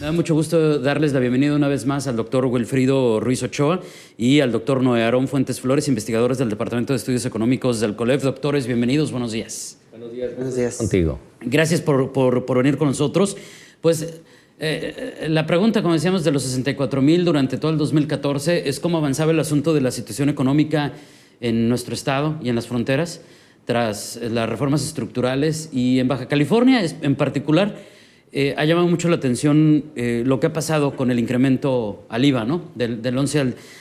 Me da mucho gusto darles la bienvenida una vez más al doctor Wilfrido Ruiz Ochoa y al doctor Noé Aarón Fuentes Flores, investigadores del Departamento de Estudios Económicos del COLEF. Doctores, bienvenidos, buenos días. Buenos días. Buenos días. Contigo. Gracias por, por, por venir con nosotros. Pues eh, eh, la pregunta, como decíamos, de los 64 mil durante todo el 2014 es cómo avanzaba el asunto de la situación económica en nuestro estado y en las fronteras tras las reformas estructurales y en Baja California en particular eh, ha llamado mucho la atención eh, lo que ha pasado con el incremento al IVA, ¿no? Del, 11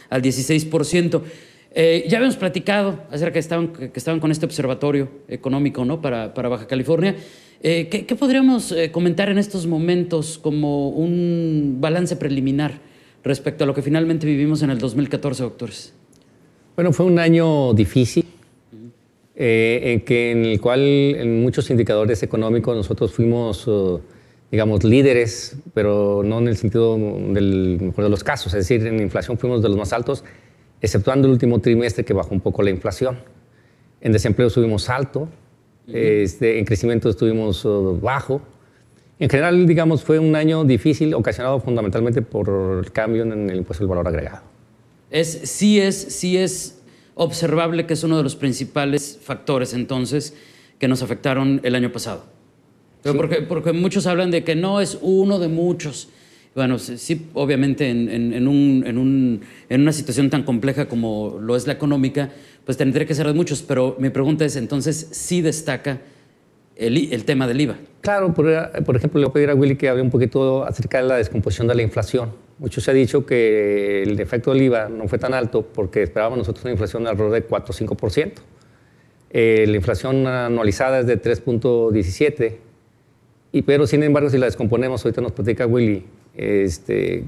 al, 16%. Eh, ya habíamos platicado acerca que estaban, que estaban con este observatorio económico, ¿no? Para, para Baja California. ¿qué, podríamos comentar en estos momentos como un balance preliminar respecto a lo que finalmente vivimos en el 2014, doctores? Bueno, fue un año difícil. en, que, en el cual en muchos indicadores económicos nosotros fuimos uh, digamos, líderes, pero no en el sentido del mejor de los casos. Es decir, en inflación fuimos de los más altos, exceptuando el último trimestre que bajó un poco la inflación. En desempleo subimos alto, este, en crecimiento estuvimos oh, bajo. En general, digamos, fue un año difícil, ocasionado fundamentalmente por el cambio en el impuesto del valor agregado. Es, sí, es, sí es observable que es uno de los principales factores entonces que nos afectaron el año pasado porque, muchos hablan de que no es uno de muchos. Bueno, sí, obviamente en, una situación tan compleja como lo es la económica, pues tendría que ser de muchos, pero mi pregunta es entonces, ¿sí destaca el, tema del IVA? Claro, por, ejemplo, le voy a pedir a Willy que hable un poquito acerca de la descomposición de la inflación. Muchos se ha dicho que el defecto del IVA no fue tan alto porque esperábamos nosotros una inflación alrededor de 4 o 5%. Eh, la inflación anualizada es de 3.17 pero sin embargo, si la descomponemos, ahorita nos platica Willy, este,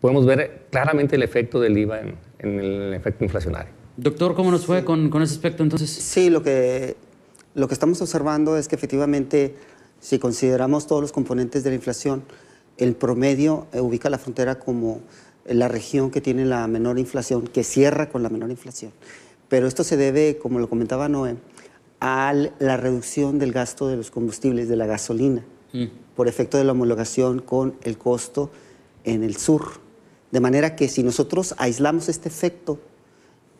podemos ver claramente el efecto del IVA en, el efecto inflacionario. Doctor, ¿cómo nos fue con, ese aspecto entonces? Sí, lo que, lo que estamos observando es que efectivamente, si consideramos todos los componentes de la inflación, el promedio eh, ubica la frontera como la región que tiene la menor inflación, que cierra con la menor inflación. Pero esto se debe, como lo comentaba Noé, a la reducción del gasto de los combustibles, de la gasolina. Mm. por efecto de la homologación con el costo en el sur. De manera que si nosotros aislamos este efecto,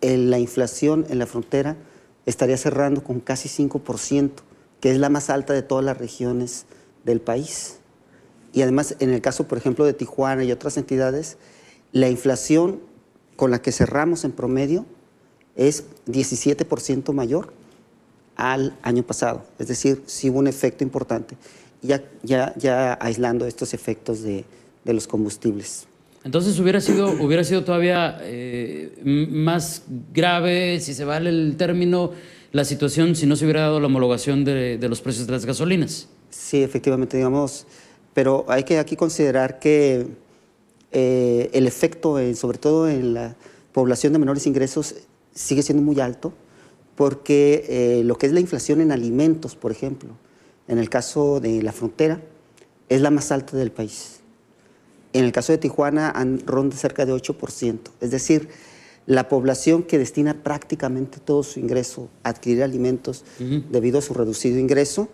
en eh, la inflación en la frontera estaría cerrando con casi 5%, que es la más alta de todas las regiones del país. Y además, en el caso, por ejemplo, de Tijuana y otras entidades, la inflación con la que cerramos en promedio es 17% mayor al año pasado. Es decir, sí un efecto importante ya, ya, ya aislando estos efectos de, de los combustibles. Entonces hubiera sido, hubiera sido todavía eh, más grave, si se vale el término, la situación si no se hubiera dado la homologación de, de los precios de las gasolinas. Sí, efectivamente, digamos, pero hay que aquí considerar que eh, el efecto, sobre todo en la población de menores ingresos, sigue siendo muy alto, porque eh, lo que es la inflación en alimentos, por ejemplo, en el caso de la frontera, es la más alta del país. En el caso de Tijuana ronda cerca de 8%. Es decir, la población que destina prácticamente todo su ingreso a adquirir alimentos debido a su reducido ingreso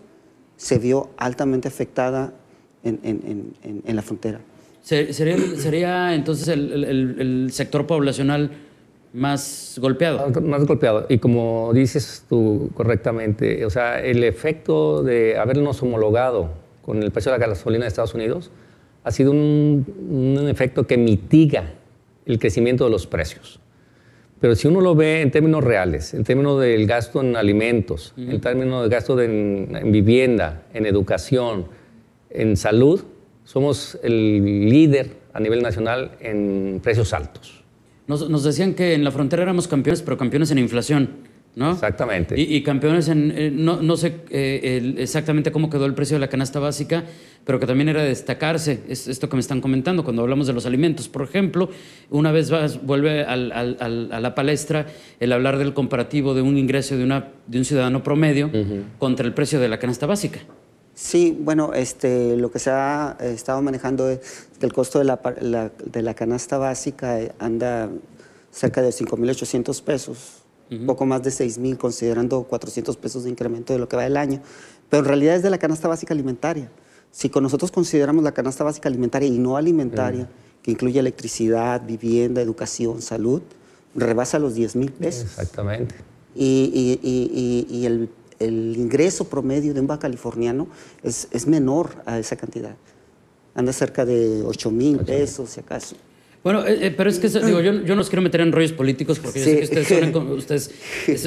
se vio altamente afectada en, la frontera. ¿Sería, entonces el sector poblacional más golpeado. Más golpeado. Y como dices tú correctamente, o sea, el efecto de habernos homologado con el precio de la gasolina de Estados Unidos ha sido un, efecto que mitiga el crecimiento de los precios. Pero si uno lo ve en términos reales, en términos del gasto en alimentos, en términos del gasto en vivienda, en educación, en salud, somos el líder a nivel nacional en precios altos. Nos, decían que en la frontera éramos campeones, pero campeones en inflación. ¿no? Exactamente. Y, campeones en, eh, no, sé eh, exactamente cómo quedó el precio de la canasta básica, pero que también era destacarse, es esto que me están comentando, cuando hablamos de los alimentos, por ejemplo, una vez vas, vuelve a la palestra el hablar del comparativo de un ingreso de, un ciudadano promedio contra el precio de la canasta básica. Sí, bueno, este, lo que se ha estado manejando es que el costo de la, de la canasta básica eh, anda cerca de 5.800 pesos, un poco más de 6.000, considerando 400 pesos de incremento de lo que va el año. Pero en realidad es de la canasta básica alimentaria. Si con nosotros consideramos la canasta básica alimentaria y no alimentaria, que incluye electricidad, vivienda, educación, salud, rebasa los 10.000 pesos. Exactamente. Y, y, y, y el el ingreso promedio de un baja californiano es, es menor a esa cantidad. Anda cerca de 8 mil pesos, si acaso. Bueno, eh, eh, pero es que digo, yo, yo no os quiero meter en rollos políticos porque yo sé que ustedes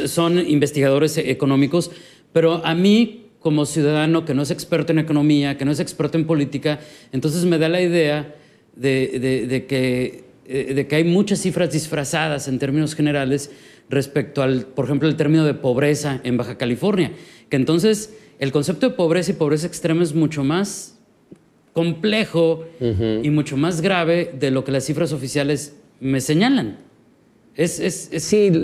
son, investigadores e, económicos, pero a mí, como ciudadano que no es experto en economía, que no es experto en política, entonces me da la idea de, de, de que, eh, de que hay muchas cifras disfrazadas en términos generales respecto al, por ejemplo, el término de pobreza en Baja California, que entonces el concepto de pobreza y pobreza extrema es mucho más complejo y mucho más grave de lo que las cifras oficiales me señalan. Es, es,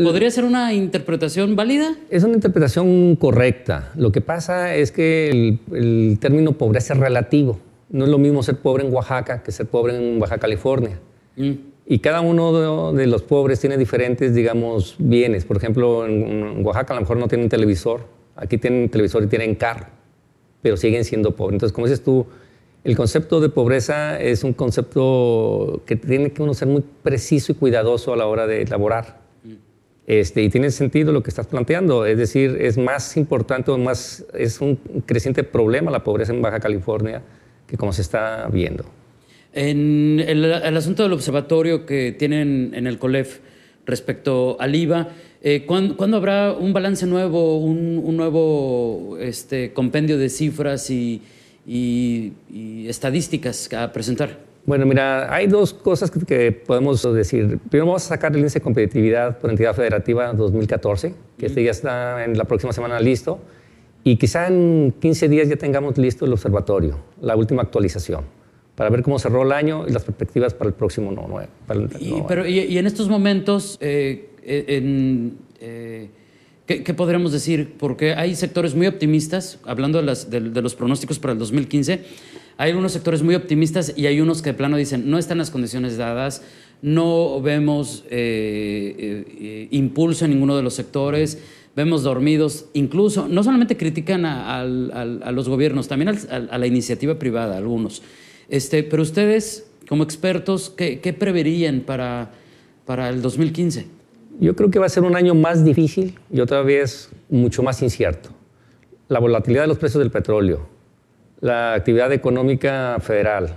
¿Podría ser una interpretación válida? Es una interpretación correcta. Lo que pasa es que el, término pobreza es relativo. No es lo mismo ser pobre en Oaxaca que ser pobre en Baja California. Mm. Y cada uno de los pobres tiene diferentes, digamos, bienes. Por ejemplo, en Oaxaca a lo mejor no tienen televisor. Aquí tienen televisor y tienen carro, pero siguen siendo pobres. Entonces, como dices tú, el concepto de pobreza es un concepto que tiene que uno ser muy preciso y cuidadoso a la hora de elaborar. Este, y tiene sentido lo que estás planteando. Es decir, es más importante, más, es un creciente problema la pobreza en Baja California que como se está viendo. En el, asunto del observatorio que tienen en el COLEF respecto al IVA, eh, ¿cuándo, habrá un balance nuevo, un, nuevo este, compendio de cifras y, estadísticas a presentar? Bueno, mira, hay dos cosas que, que, podemos decir. Primero vamos a sacar el índice de competitividad por entidad federativa 2014, que este ya está en la próxima semana listo, y quizá en 15 días ya tengamos listo el observatorio, la última actualización para ver cómo cerró el año y las perspectivas para el próximo no, y, pero, Y, en estos momentos, eh, eh, eh, ¿qué, ¿qué, decir? Porque hay sectores muy optimistas, hablando de, los pronósticos para el 2015, hay algunos sectores muy optimistas y hay unos que de plano dicen, no están las condiciones dadas, no vemos impulso en ninguno de los sectores, vemos dormidos, incluso no solamente critican a los gobiernos, también a la iniciativa privada, algunos. Este, pero ustedes, como expertos, ¿qué, preverían para, para el 2015? Yo creo que va a ser un año más difícil y otra vez mucho más incierto. La volatilidad de los precios del petróleo, la actividad económica federal,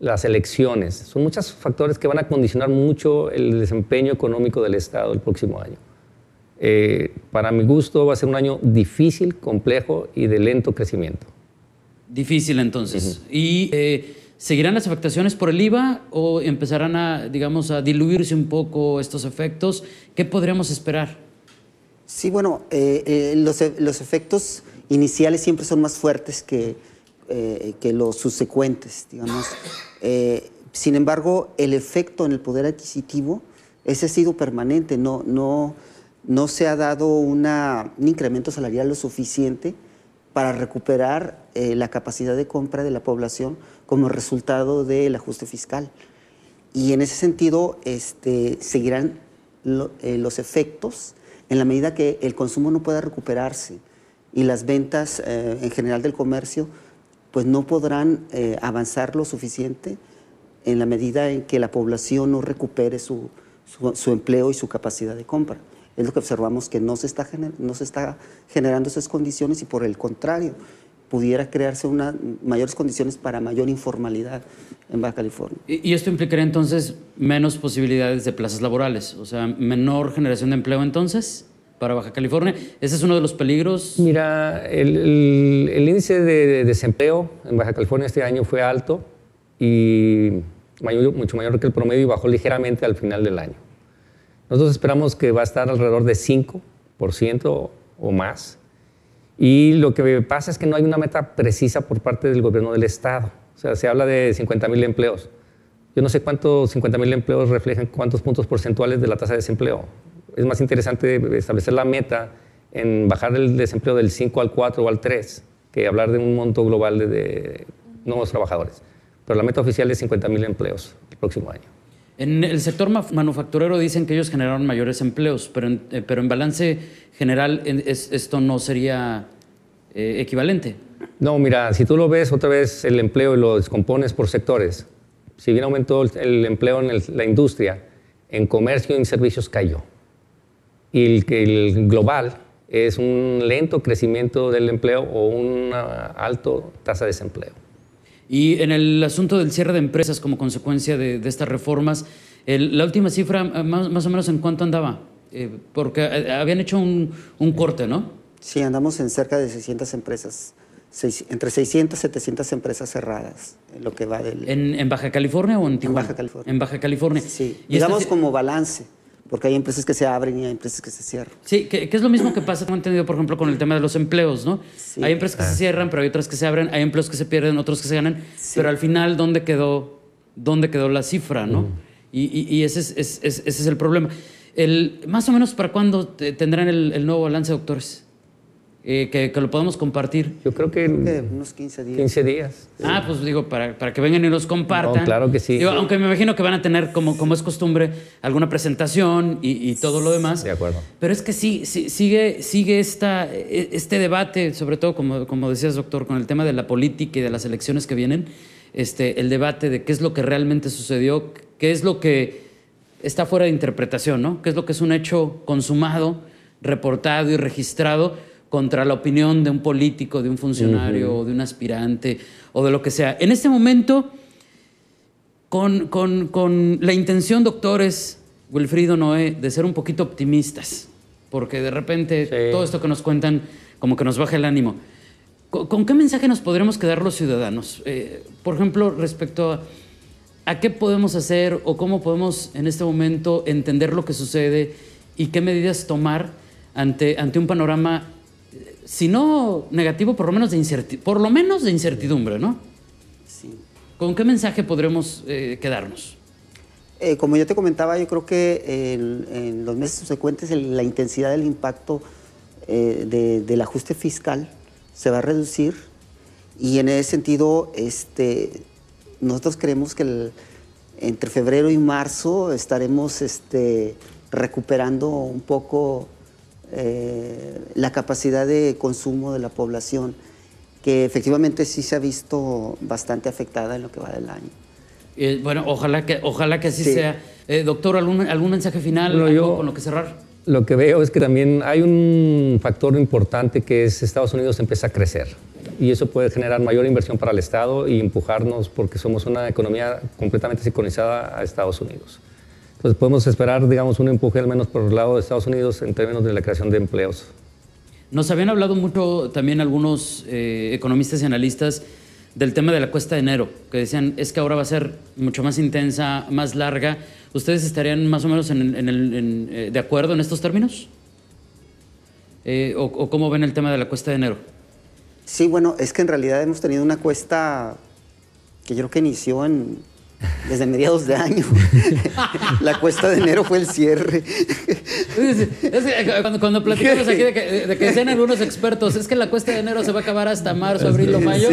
las elecciones, son muchos factores que van a condicionar mucho el desempeño económico del Estado el próximo año. Eh, para mi gusto va a ser un año difícil, complejo y de lento crecimiento. Difícil entonces. Y eh, ¿Seguirán las afectaciones por el IVA o empezarán a, digamos, a diluirse un poco estos efectos? ¿Qué podríamos esperar? Sí, bueno, eh, eh, los, e, los, efectos iniciales siempre son más fuertes que, eh, que los subsecuentes, digamos. sin embargo, el efecto en el poder adquisitivo, ese ha sido permanente, no, no, no se ha dado una, un incremento salarial lo suficiente para recuperar eh, la capacidad de compra de la población como resultado del ajuste fiscal. Y en ese sentido este, seguirán eh, los efectos en la medida que el consumo no pueda recuperarse y las ventas eh, en general del comercio pues no podrán avanzar lo suficiente en la medida en que la población no recupere su empleo y su capacidad de compra. Es lo que observamos que no se, está no se está generando esas condiciones y por el contrario, pudiera crearse unas mayores condiciones para mayor informalidad en Baja California. Y, esto implicaría entonces menos posibilidades de plazas laborales, o sea, menor generación de empleo entonces para Baja California. ¿Ese es uno de los peligros? Mira, el, índice de desempleo en Baja California este año fue alto y mucho mayor que el promedio y bajó ligeramente al final del año. Nosotros esperamos que va a estar alrededor de 5% o más. Y lo que pasa es que no hay una meta precisa por parte del gobierno del Estado. O sea, se habla de 50 empleos. Yo no sé cuántos 50.000 empleos reflejan cuántos puntos porcentuales de la tasa de desempleo. Es más interesante establecer la meta en bajar el desempleo del 5 al 4 o al 3 que hablar de un monto global de, nuevos trabajadores. Pero la meta oficial es 50 empleos el próximo año. En el sector manufacturero dicen que ellos generaron mayores empleos, pero en, eh, pero en balance general esto no sería eh, equivalente. No, mira, si tú lo ves otra vez el empleo lo descompones por sectores, si bien aumentó el empleo en la industria, en comercio y en servicios cayó. Y el global es un lento crecimiento del empleo o una alta tasa de desempleo. Y en el asunto del cierre de empresas como consecuencia de, estas reformas, la última cifra, eh, más, o menos, ¿en cuánto andaba? Eh, porque eh, habían hecho un, corte, ¿no? Sí, andamos en cerca de 600 empresas, entre 600 y 700 empresas cerradas, lo que va ¿En, Baja California o en Tijuana? En Baja California. En Baja California. Sí, y este damos como balance porque hay empresas que se abren y hay empresas que se cierran. Sí, que, es lo mismo que pasa, como entendido, por ejemplo, con el tema de los empleos, ¿no? Hay empresas que se ah. cierran, pero hay otras que se abren, hay empleos que se pierden, otros que se ganan, pero al final, ¿dónde quedó, dónde quedó la cifra, no? Mm. Y, ese, es, el problema. El, más o menos, ¿para cuándo tendrán el nuevo balance, doctores? Eh, que, que, lo podemos compartir? Yo creo que, unos 15 días. 15 días. Ah, pues digo, para, para que vengan y los compartan. claro que sí. Aunque me imagino que van a tener, como, como es costumbre, alguna presentación y, y todo lo demás. De acuerdo. Pero es que sí, sí sigue, sigue esta, e, este debate, sobre todo, como, como decías, doctor, con el tema de la política y de las elecciones que vienen, este, el debate de qué es lo que realmente sucedió, qué es lo que está fuera de interpretación, ¿no? ¿Qué es lo que es un hecho consumado, reportado y registrado? contra la opinión de un político, de un funcionario, o de un aspirante o de lo que sea. En este momento, con, la intención, doctores, Wilfrido Noé, de ser un poquito optimistas, porque de repente todo esto que nos cuentan como que nos baja el ánimo. ¿Con, qué mensaje nos podremos quedar los ciudadanos? Eh, por ejemplo, respecto a, a qué podemos hacer o cómo podemos en este momento entender lo que sucede y qué medidas tomar ante, ante un panorama si no negativo, por lo menos de, incertidumbre, por lo menos de incertidumbre, ¿no? ¿Con qué mensaje podremos eh, quedarnos? Eh, como yo te comentaba, yo creo que en, los meses subsecuentes la intensidad del impacto eh, del ajuste fiscal se va a reducir y en ese sentido este, nosotros creemos que entre febrero y marzo estaremos este, recuperando un poco eh, la capacidad de consumo de la población, que efectivamente sí se ha visto bastante afectada en lo que va del año. Eh, bueno, ojalá que, ojalá que así sea. Eh, doctor, ¿algún, ¿algún mensaje final con lo que cerrar? Lo que veo es que también hay un factor importante que es Estados Unidos empieza a crecer y eso puede generar mayor inversión para el Estado y empujarnos porque somos una economía completamente sincronizada a Estados Unidos. Entonces pues podemos esperar, digamos, un empuje al menos por el lado de Estados Unidos en términos de la creación de empleos. Nos habían hablado mucho también algunos eh, economistas y analistas del tema de la cuesta de enero, que decían es que ahora va a ser mucho más intensa, más larga. ¿Ustedes estarían más o menos eh, de acuerdo en estos términos? Eh, o, cómo ven el tema de la cuesta de enero? Sí, bueno, es que en realidad hemos tenido una cuesta que yo creo que inició en desde mediados de año. la cuesta de enero fue el cierre. Eh, cuando, platicamos aquí de que, de sean algunos expertos, es que la cuesta de enero se va a acabar hasta marzo, abril o mayo.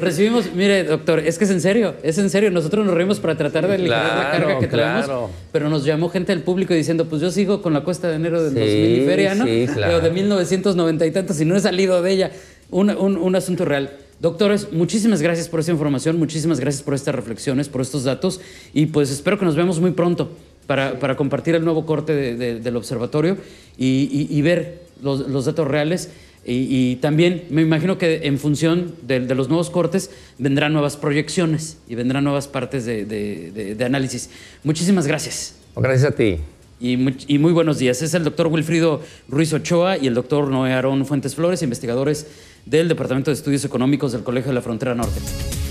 Recibimos, mire, doctor, es que es en serio, es en serio. Nosotros nos reímos para tratar de eliminar la carga que tenemos, pero nos llamó gente del público diciendo, pues yo sigo con la cuesta de enero del 2000 y feria, ¿no? claro. Pero de 1990 y tantos y no he salido de ella. un, un asunto real. Doctores, muchísimas gracias por esa información, muchísimas gracias por estas reflexiones, por estos datos y pues espero que nos veamos muy pronto para, compartir el nuevo corte del observatorio y, ver los, datos reales. Y, también me imagino que en función de, los nuevos cortes vendrán nuevas proyecciones y vendrán nuevas partes de, análisis. Muchísimas gracias. Gracias a ti. Y muy, y muy, buenos días. Es el doctor Wilfrido Ruiz Ochoa y el doctor Noé Aarón Fuentes Flores, investigadores del Departamento de Estudios Económicos del Colegio de la Frontera Norte.